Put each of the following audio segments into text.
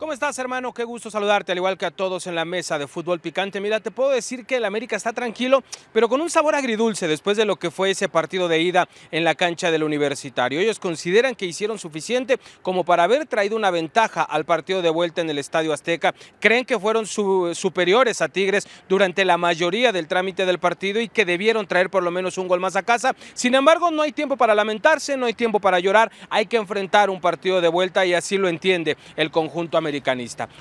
¿Cómo estás, hermano? Qué gusto saludarte, al igual que a todos en la mesa de fútbol picante. Mira, te puedo decir que el América está tranquilo, pero con un sabor agridulce después de lo que fue ese partido de ida en la cancha del Universitario. Ellos consideran que hicieron suficiente como para haber traído una ventaja al partido de vuelta en el Estadio Azteca. Creen que fueron superiores a Tigres durante la mayoría del trámite del partido y que debieron traer por lo menos un gol más a casa. Sin embargo, no hay tiempo para lamentarse, no hay tiempo para llorar. Hay que enfrentar un partido de vuelta y así lo entiende el conjunto americano.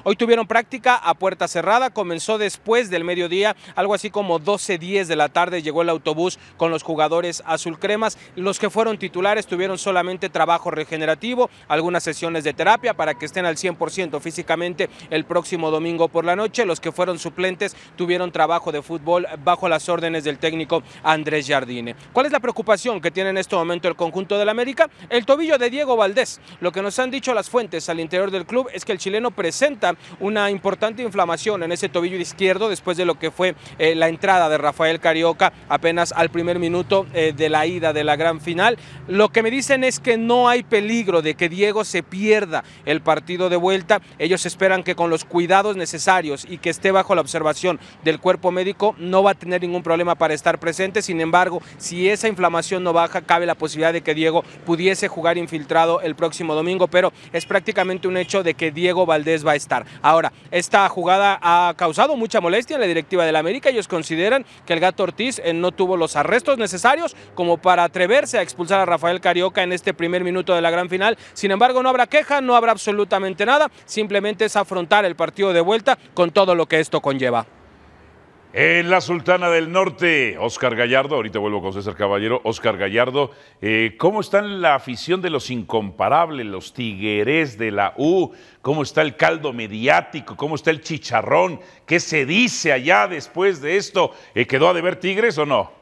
Hoy tuvieron práctica a puerta cerrada, comenzó después del mediodía, algo así como 12.10 de la tarde llegó el autobús con los jugadores azul cremas. Los que fueron titulares tuvieron solamente trabajo regenerativo, algunas sesiones de terapia para que estén al 100% físicamente el próximo domingo por la noche. Los que fueron suplentes tuvieron trabajo de fútbol bajo las órdenes del técnico Andrés Jardine. ¿Cuál es la preocupación que tiene en este momento el conjunto del América? El tobillo de Diego Valdés. Lo que nos han dicho las fuentes al interior del club es que el chileno no presenta una importante inflamación en ese tobillo izquierdo después de lo que fue eh, la entrada de Rafael Carioca apenas al primer minuto eh, de la ida de la gran final. Lo que me dicen es que no hay peligro de que Diego se pierda el partido de vuelta. Ellos esperan que con los cuidados necesarios y que esté bajo la observación del cuerpo médico no va a tener ningún problema para estar presente. Sin embargo, si esa inflamación no baja, cabe la posibilidad de que Diego pudiese jugar infiltrado el próximo domingo, pero es prácticamente un hecho de que Diego Valdés va a estar. Ahora, esta jugada ha causado mucha molestia en la directiva del América. Ellos consideran que el gato Ortiz eh, no tuvo los arrestos necesarios como para atreverse a expulsar a Rafael Carioca en este primer minuto de la gran final. Sin embargo, no habrá queja, no habrá absolutamente nada. Simplemente es afrontar el partido de vuelta con todo lo que esto conlleva. En la Sultana del Norte, Oscar Gallardo, ahorita vuelvo con César Caballero, Oscar Gallardo, eh, ¿cómo está la afición de los incomparables, los tigueres de la U? ¿Cómo está el caldo mediático? ¿Cómo está el chicharrón? ¿Qué se dice allá después de esto? Eh, ¿Quedó a deber Tigres o no?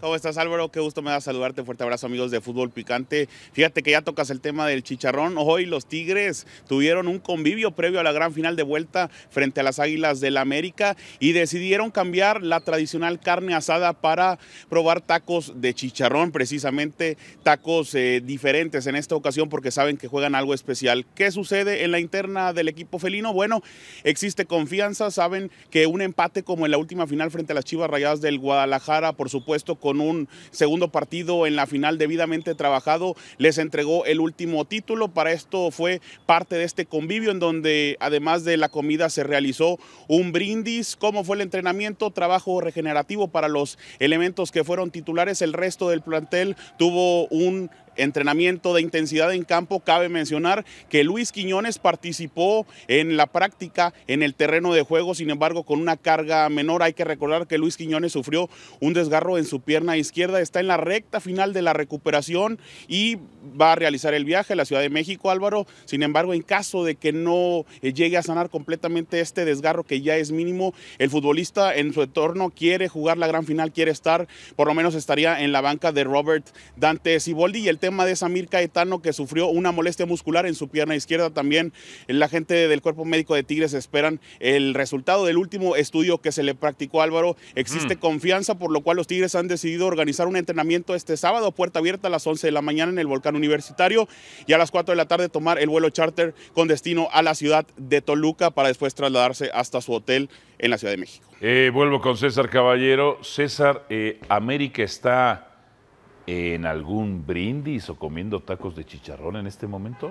¿Cómo estás Álvaro? Qué gusto me da saludarte. Fuerte abrazo amigos de Fútbol Picante. Fíjate que ya tocas el tema del chicharrón. Hoy los Tigres tuvieron un convivio previo a la gran final de vuelta frente a las Águilas del América y decidieron cambiar la tradicional carne asada para probar tacos de chicharrón, precisamente tacos eh, diferentes en esta ocasión porque saben que juegan algo especial. ¿Qué sucede en la interna del equipo felino? Bueno, existe confianza, saben que un empate como en la última final frente a las Chivas Rayadas del Guadalajara, por supuesto, con con un segundo partido en la final debidamente trabajado, les entregó el último título. Para esto fue parte de este convivio en donde además de la comida se realizó un brindis, cómo fue el entrenamiento, trabajo regenerativo para los elementos que fueron titulares. El resto del plantel tuvo un entrenamiento de intensidad en campo, cabe mencionar que Luis Quiñones participó en la práctica en el terreno de juego, sin embargo con una carga menor. Hay que recordar que Luis Quiñones sufrió un desgarro en su pierna izquierda, está en la recta final de la recuperación y va a realizar el viaje a la Ciudad de México, Álvaro. Sin embargo, en caso de que no eh, llegue a sanar completamente este desgarro que ya es mínimo, el futbolista en su entorno quiere jugar la gran final, quiere estar, por lo menos estaría en la banca de Robert Dante Siboldi y el tema tema de Samir Caetano que sufrió una molestia muscular en su pierna izquierda. También la gente del cuerpo médico de Tigres esperan el resultado del último estudio que se le practicó a Álvaro. Existe confianza, por lo cual los Tigres han decidido organizar un entrenamiento este sábado puerta abierta a las 11 de la mañana en el Volcán Universitario y a las 4 de la tarde tomar el vuelo charter con destino a la ciudad de Toluca para después trasladarse hasta su hotel en la Ciudad de México. Eh, vuelvo con César Caballero. César, eh, América está en algún brindis o comiendo tacos de chicharrón en este momento?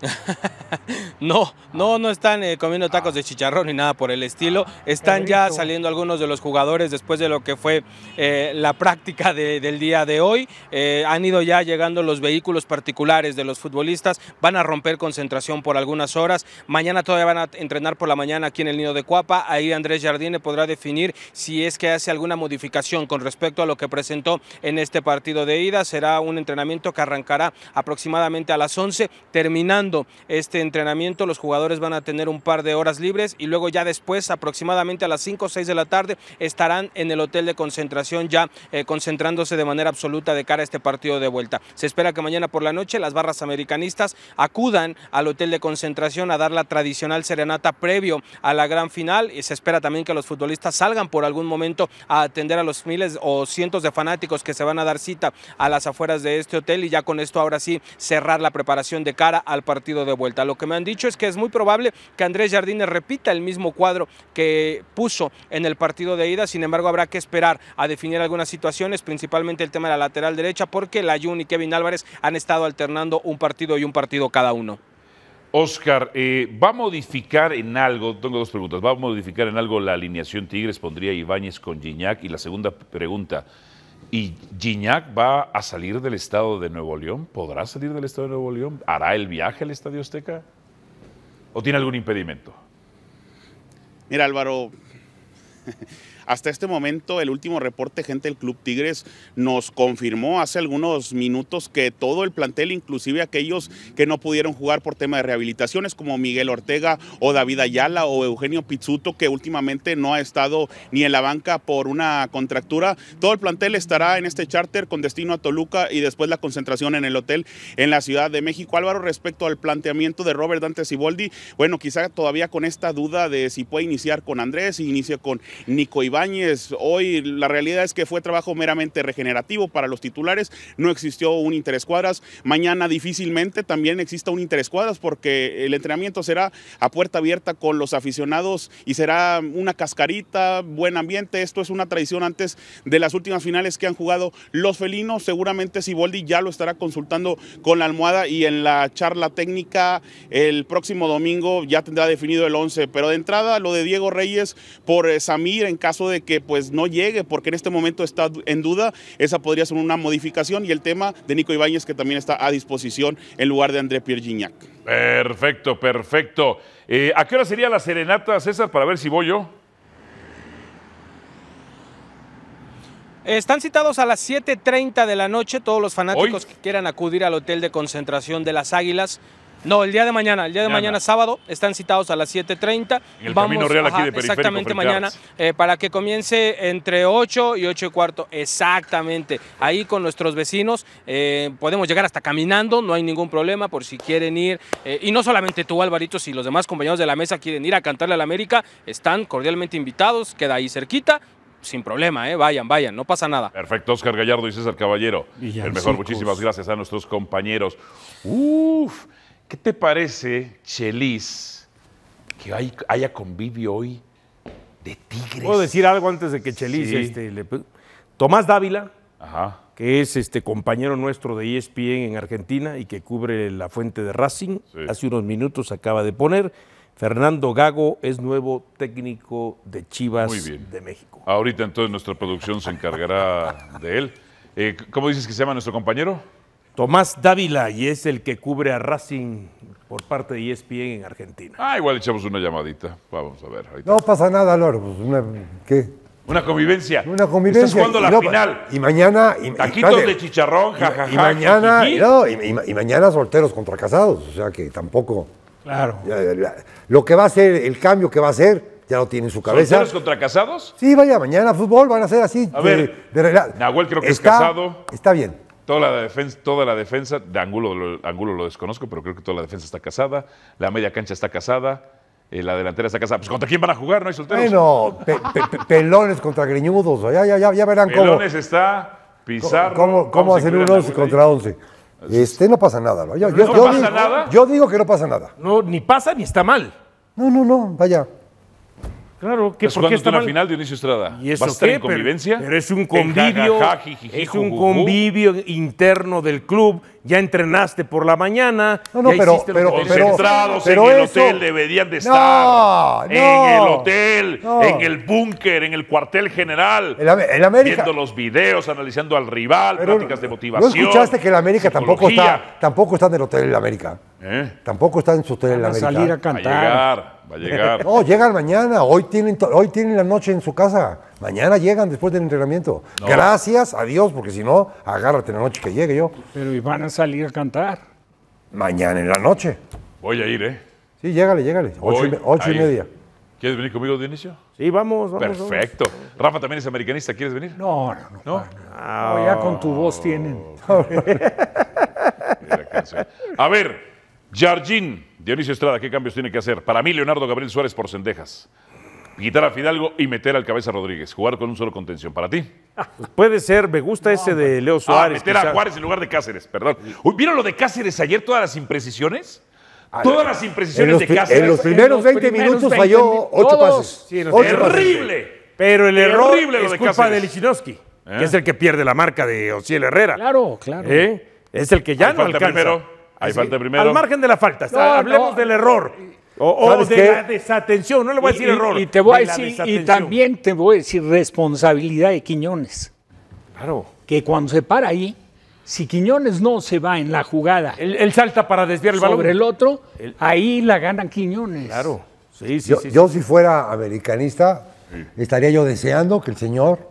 no, no, no están eh, comiendo tacos de chicharrón ni nada por el estilo. Están ya saliendo algunos de los jugadores después de lo que fue eh, la práctica del día de hoy. Eh, han ido ya llegando los vehículos particulares de los futbolistas. Van a romper concentración por algunas horas. Mañana todavía van a entrenar por la mañana aquí en el Nido de Cuapa. Ahí Andrés Jardine podrá definir si es que hace alguna modificación con respecto a lo que presentó en este partido de ida. Será un entrenamiento que arrancará aproximadamente a las 11, terminando este entrenamiento, los jugadores van a tener un par de horas libres y luego ya después, aproximadamente a las 5 o 6 de la tarde, estarán en el hotel de concentración ya eh, concentrándose de manera absoluta de cara a este partido de vuelta. Se espera que mañana por la noche las barras americanistas acudan al hotel de concentración a dar la tradicional serenata previo a la gran final y se espera también que los futbolistas salgan por algún momento a atender a los miles o cientos de fanáticos que se van a dar cita a las afueras de este hotel y ya con esto ahora sí cerrar la preparación de cara al partido de vuelta. Lo que me han dicho es que es muy probable que Andrés Jardines repita el mismo cuadro que puso en el partido de ida, sin embargo habrá que esperar a definir algunas situaciones, principalmente el tema de la lateral derecha, porque la Layun y Kevin Álvarez han estado alternando un partido y un partido cada uno. Oscar, eh, ¿va a modificar en algo? Tengo dos preguntas. ¿Va a modificar en algo la alineación Tigres? Pondría Ibáñez con Gignac. Y la segunda pregunta, ¿Y Gignac va a salir del estado de Nuevo León? ¿Podrá salir del estado de Nuevo León? ¿Hará el viaje al Estadio Azteca? ¿O tiene algún impedimento? Mira, Álvaro, hasta este momento, el último reporte, gente del Club Tigres nos confirmó hace algunos minutos que todo el plantel, inclusive aquellos que no pudieron jugar por tema de rehabilitaciones, como Miguel Ortega o David Ayala o Eugenio Pizzuto, que últimamente no ha estado ni en la banca por una contractura, todo el plantel estará en este charter con destino a Toluca y después la concentración en el hotel en la Ciudad de México. Álvaro, respecto al planteamiento de Robert Dante Siboldi, bueno, quizá todavía con esta duda de si puede iniciar con Andrés, si inicia con Nico Iván Ibáñez. Hoy la realidad es que fue trabajo meramente regenerativo para los titulares, no existió un interescuadras. Mañana difícilmente también exista un interescuadras porque el entrenamiento será a puerta abierta con los aficionados y será una cascarita, buen ambiente. Esto es una tradición antes de las últimas finales que han jugado los felinos. Seguramente Siboldi ya lo estará consultando con la almohada y en la charla técnica el próximo domingo ya tendrá definido el 11. Pero de entrada lo de Diego Reyes por eh, Samir en caso de que pues no llegue, porque en este momento está en duda, esa podría ser una modificación y el tema de Nico Ibáñez que también está a disposición en lugar de André Piergiñac. Perfecto, perfecto. Eh, ¿A qué hora sería la serenata, César, para ver si voy yo? Están citados a las 7.30 de la noche todos los fanáticos que quieran acudir al Hotel de Concentración de las Águilas. No, el día de mañana, el día de mañana, sábado, están citados a las 7.30. En el Camino Real aquí de Exactamente, mañana, eh, para que comience entre 8 y 8 y cuarto, exactamente. Ahí con nuestros vecinos eh, podemos llegar hasta caminando, no hay ningún problema por si quieren ir. Eh, y no solamente tú, Alvarito, si los demás compañeros de la mesa quieren ir a cantarle a la América, están cordialmente invitados, queda ahí cerquita, sin problema, ¿eh? vayan, vayan, no pasa nada. Perfecto, Oscar Gallardo y César Caballero. el mejor, muchísimas gracias a nuestros compañeros. ¿Qué te parece, Chelis, que haya convivio hoy de Tigres? Puedo decir algo antes de que Chelis. Este, Tomás Dávila, que es este compañero nuestro de ESPN en Argentina y que cubre la fuente de Racing, hace unos minutos acaba de poner. Fernando Gago es nuevo técnico de Chivas de México. Ahorita entonces nuestra producción se encargará de él. Eh, ¿Cómo dices que se llama nuestro compañero? Tomás Dávila y es el que cubre a Racing por parte de ESPN en Argentina. Ah, igual echamos una llamadita. Vamos a ver. No pasa nada, Loro. Pues, una, ¿Qué? Una convivencia. Una convivencia. Estás jugando la final. Y mañana. Y, Taquitos de chicharrón, jajaja. Y, mañana. y, mañana solteros contra casados. O sea que tampoco. Claro. lo que va a ser, el cambio que va a ser, ya lo tiene en su cabeza. ¿Solteros contra casados? Sí, vaya, mañana fútbol van a ser así. A ver. De, Nahuel creo que es casado. Está bien. Toda la defensa, toda la defensa de ángulo lo, lo desconozco, pero creo que toda la defensa está casada, la media cancha está casada, eh, la delantera está casada. Pues ¿contra quién van a jugar? No hay solteros. Bueno, pelones contra griñudos, ya, ya, ya, verán cómo. Pelones está, Pizarro. ¿Cómo, cómo hacer un 11 contra 11? Este, no pasa nada. Yo, nada? Yo digo que no pasa nada. No, ni pasa ni está mal. No, no, no, vaya. Claro, que porque está mal... la final, Dionisio Estrada. ¿Y eso convivencia? Pero, es un convivio, es un convivio interno del club. Ya entrenaste por la mañana. No, no, pero, pero, concentrados en el hotel deberían de estar. en el hotel, en el búnker, en el cuartel general. El, América... Viendo los videos, analizando al rival, prácticas de motivación. ¿No escuchaste que el América tampoco está, tampoco está en el hotel en América? ¿Eh? Tampoco está en su hotel en América. A salir a cantar. Va a llegar. No, llegan mañana. Hoy tienen, hoy tienen la noche en su casa. Mañana llegan después del entrenamiento. Gracias a Dios, porque si no, agárrate la noche que llegue yo. Pero ¿y van a salir a cantar? Mañana en la noche. Voy a ir, ¿eh? Sí, llégale, llégale. ocho y, media. ¿Quieres venir conmigo, inicio? Sí, vamos, Perfecto. Rafa también es americanista, ¿quieres venir? No, no, no. ¿No? ya con tu voz tienen. A ver, Jardín Dionisio Estrada, ¿qué cambios tiene que hacer? Para mí, Leonardo Gabriel Suárez por Cendejas. Quitar a Fidalgo y meter al Cabeza Rodríguez. Jugar con un solo contención. ¿Para ti? puede ser, me gusta ese de Leo ah, Suárez. Ah, meter a Juárez en lugar de Cáceres, perdón. ¿Vieron lo de Cáceres ayer? Todas las imprecisiones. Ah, Todas las imprecisiones de Cáceres. En los primeros 20 minutos falló 8 pases. Horrible. Pero el error es culpa de Lichinowski, ¿Eh? es el que pierde la marca de Ociel Herrera. Claro, claro. ¿Eh? Es el que ya no alcanza. Hay Al margen de la falta, hablemos del error. Oh, oh, o, de la desatención, no le voy a decir error. Y, también te voy a decir responsabilidad de Quiñones. Claro. Que cuando se para ahí, si Quiñones no se va en la jugada. Él, salta para desviar el balón. Sobre el otro, ahí la ganan Quiñones. Claro. Sí, sí, yo, sí, yo si fuera americanista, estaría yo deseando que el señor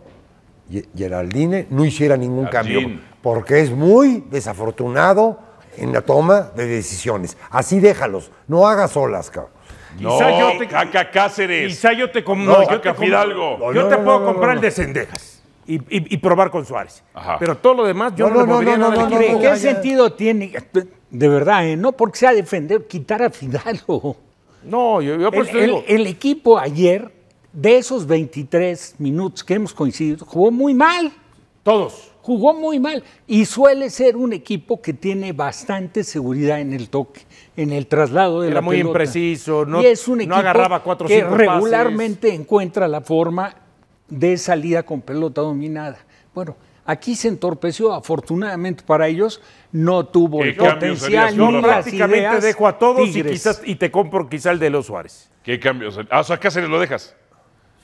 Geraldine no hiciera ningún cambio. Porque es muy desafortunado en la toma de decisiones. Así déjalos, no hagas olas, cabrón. No, quizá te, Cáceres. Quizá yo te, compro. no, yo te Fidalgo. yo te puedo comprar el de Sendejas. y, probar con Suárez. Pero todo lo demás yo no, lo voy no, no, qué sentido tiene? De verdad, ¿eh? no porque sea defender, quitar a Fidalgo. No, yo, por el, el equipo ayer, de esos 23 minutos que hemos coincidido, jugó muy mal. Todos jugó muy mal y suele ser un equipo que tiene bastante seguridad en el toque, en el traslado de Era la pelota. Era muy impreciso, no, y es un equipo agarraba cuatro, que regularmente encuentra la forma de salida con pelota dominada. Bueno, aquí se entorpeció, afortunadamente para ellos, no tuvo el potencial. prácticamente dejo a todos y, quizás, y te compro quizás el de los Suárez. ¿Qué cambios? Ah, sea, ¿qué se lo dejas?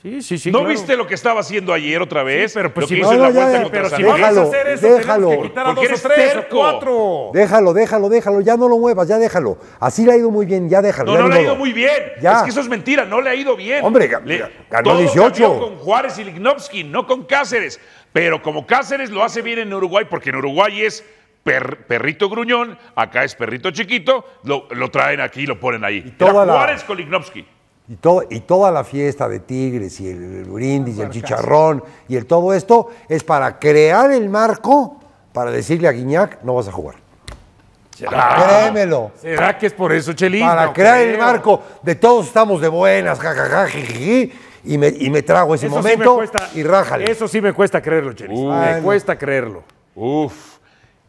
Sí, sí, sí. ¿No viste lo que estaba haciendo ayer otra vez? pero pues si no, no, pero si vas a hacer eso, déjalo. Que quitar a dos o tres cuatro. Déjalo, déjalo, déjalo. Ya no lo muevas, ya déjalo. Así le ha ido muy bien, ya déjalo. No, no le ha ido muy bien. Es que eso es mentira, no le ha ido bien. Hombre, le, ganó todo 18. con Juárez y Lignovsky, no con Cáceres. Pero como Cáceres lo hace bien en Uruguay, porque en Uruguay es perrito gruñón, acá es perrito chiquito, lo, traen aquí y lo ponen ahí. Juárez con Lignovsky. Y, todo, y toda la fiesta de tigres y el, brindis y el chicharrón y el todo esto es para crear el marco para decirle a Guiñac, no vas a jugar. Ah, créemelo. ¿Será que es por eso, Chelín? Para crear el marco de todos estamos de buenas, jajaja, Y me, y trago ese momento y rájale. Eso sí me cuesta creerlo, Chelis. me cuesta creerlo. Uf,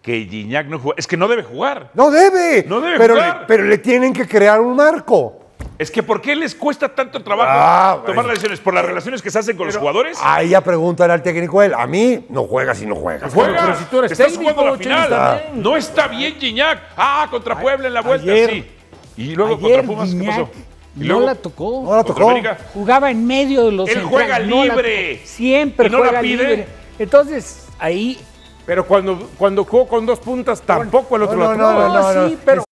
que Gignac no juega. Es que no debe jugar. No debe. pero, pero le tienen que crear un marco. Es que ¿por qué les cuesta tanto trabajo ah, tomar las decisiones? ¿Por las relaciones que se hacen con los jugadores? Ahí ya preguntan al técnico él. A mí no juega si no juegas. Juega, pero si tú eres Estás técnico, jugando la final. Ah. No está bien Gignac. Ah, contra Puebla en la vuelta, sí. Y luego contra Pumas, Y no la tocó. No la tocó. Jugaba en medio de los Él juega libre. siempre no juega la pide. libre. Entonces, ahí... Pero cuando, cuando jugó con dos puntas, tampoco el otro la tocó. No, no, no, sí, pero...